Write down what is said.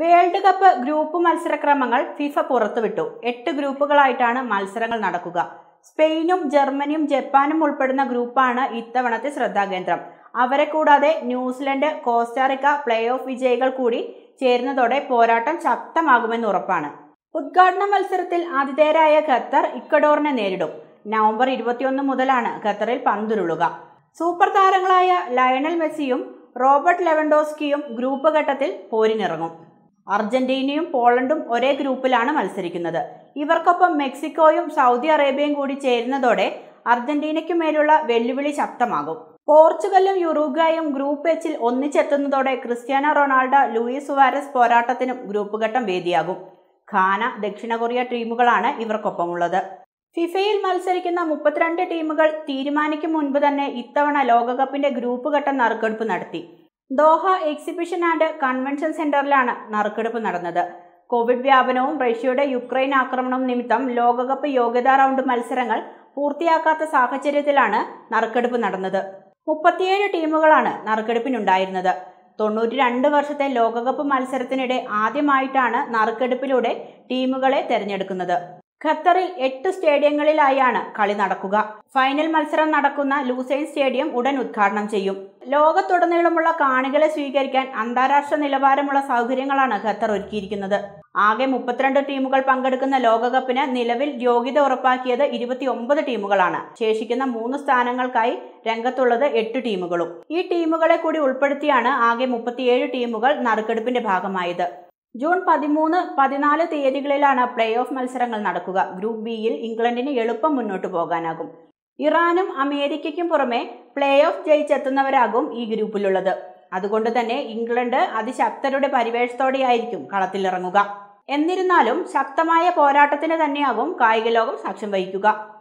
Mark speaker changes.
Speaker 1: world cup group മത്സരക്രമങ്ങൾ FIFA പുറത്തുവിട്ടു എട്ട് ഗ്രൂപ്പുകളായിട്ടാണ് മത്സരങ്ങൾ നടക്കുക സ്പെയിനും ജർമ്മനിയും ജപ്പാനും ഉൾപ്പെടുന്ന ഗ്രൂപ്പാണ് ഇത്തവണത്തെ ശ്രദ്ധാകേന്ദ്രം അവരെ കൂടാതെ ന്യൂസിലൻഡ് കോസ്റ്റാറിക്ക പ്ലേ ഓഫ് വിജയികൾ കൂടി ചേരുന്നതോടെ പോരാട്ടം ശക്തമാകുമെന്ന് ഉറപ്പാണ് ഉദ്ഘാടന മത്സരത്തിൽ ആതിഥേയരായ ഖത്തർ ഇക്വഡോറിനെ നേരിടും നവംബർ ഇരുപത്തിയൊന്ന് മുതലാണ് ഖത്തറിൽ പന്തുരുളുക സൂപ്പർ താരങ്ങളായ ലയണൽ മെസ്സിയും റോബർട്ട് ലെവൻഡോസ്കിയും ഗ്രൂപ്പ് ഘട്ടത്തിൽ പോരിനിറങ്ങും അർജന്റീനയും പോളണ്ടും ഒരേ ഗ്രൂപ്പിലാണ് മത്സരിക്കുന്നത് ഇവർക്കൊപ്പം മെക്സിക്കോയും സൗദി അറേബ്യയും കൂടി ചേരുന്നതോടെ അർജന്റീനയ്ക്ക് മേലുള്ള വെല്ലുവിളി ശക്തമാകും പോർച്ചുഗലും യുറൂഗായും ഗ്രൂപ്പ് എച്ചിൽ ഒന്നിച്ചെത്തുന്നതോടെ ക്രിസ്ത്യാനോ റൊണാൾഡോ ലൂയിസ് സുവാരസ് പോരാട്ടത്തിനും ഗ്രൂപ്പ് ഘട്ടം വേദിയാകും ഖാന ദക്ഷിണ കൊറിയ ടീമുകളാണ് ഇവർക്കൊപ്പമുള്ളത് ഫിഫയിൽ മത്സരിക്കുന്ന മുപ്പത്തിരണ്ട് ടീമുകൾ തീരുമാനിക്കും മുൻപ് തന്നെ ഇത്തവണ ലോകകപ്പിന്റെ ഗ്രൂപ്പ് ഘട്ടം നറുക്കെടുപ്പ് നടത്തി ദോഹ എക്സിബിഷൻ ആൻഡ് കൺവെൻഷൻ സെന്ററിലാണ് നറുക്കെടുപ്പ് നടന്നത് കോവിഡ് വ്യാപനവും റഷ്യയുടെ യുക്രൈൻ ആക്രമണവും നിമിത്തം ലോകകപ്പ് യോഗ്യതാ റൗണ്ട് മത്സരങ്ങൾ പൂർത്തിയാക്കാത്ത സാഹചര്യത്തിലാണ് നറുക്കെടുപ്പ് നടന്നത് മുപ്പത്തിയേഴ് ടീമുകളാണ് നറുക്കെടുപ്പിനുണ്ടായിരുന്നത് തൊണ്ണൂറ്റി രണ്ട് വർഷത്തെ ലോകകപ്പ് മത്സരത്തിനിടെ ആദ്യമായിട്ടാണ് നറുക്കെടുപ്പിലൂടെ ടീമുകളെ തെരഞ്ഞെടുക്കുന്നത് ഖത്തറിൽ എട്ട് സ്റ്റേഡിയങ്ങളിലായാണ് കളി നടക്കുക ഫൈനൽ മത്സരം നടക്കുന്ന ലൂസൈൻ സ്റ്റേഡിയം ഉടൻ ഉദ്ഘാടനം ചെയ്യും ലോകത്തുടനീളമുള്ള കാണികളെ സ്വീകരിക്കാൻ അന്താരാഷ്ട്ര നിലവാരമുള്ള സൗകര്യങ്ങളാണ് ഖത്തർ ഒരുക്കിയിരിക്കുന്നത് ആകെ മുപ്പത്തിരണ്ട് ടീമുകൾ പങ്കെടുക്കുന്ന ലോകകപ്പിന് നിലവിൽ യോഗ്യത ഉറപ്പാക്കിയത് ഇരുപത്തിയൊമ്പത് ടീമുകളാണ് ശേഷിക്കുന്ന മൂന്ന് സ്ഥാനങ്ങൾക്കായി രംഗത്തുള്ളത് എട്ട് ടീമുകളും ഈ ടീമുകളെ കൂടി ഉൾപ്പെടുത്തിയാണ് ആകെ മുപ്പത്തിയേഴ് ടീമുകൾ നറുക്കെടുപ്പിന്റെ ഭാഗമായത് ജൂൺ പതിമൂന്ന് പതിനാല് തീയതികളിലാണ് പ്ലേ ഓഫ് മത്സരങ്ങൾ നടക്കുക ഗ്രൂപ്പ് ബിയിൽ ഇംഗ്ലണ്ടിന് എളുപ്പം മുന്നോട്ട് പോകാനാകും ഇറാനും അമേരിക്കയ്ക്കും പുറമെ പ്ലേ ഓഫ് ജയിച്ചെത്തുന്നവരാകും ഈ ഗ്രൂപ്പിലുള്ളത് അതുകൊണ്ട് തന്നെ ഇംഗ്ലണ്ട് അതിശക്തരുടെ പരിവേഷത്തോടെയായിരിക്കും കളത്തിലിറങ്ങുക എന്നിരുന്നാലും ശക്തമായ പോരാട്ടത്തിന് തന്നെയാകും കായിക ലോകം സാക്ഷ്യം വഹിക്കുക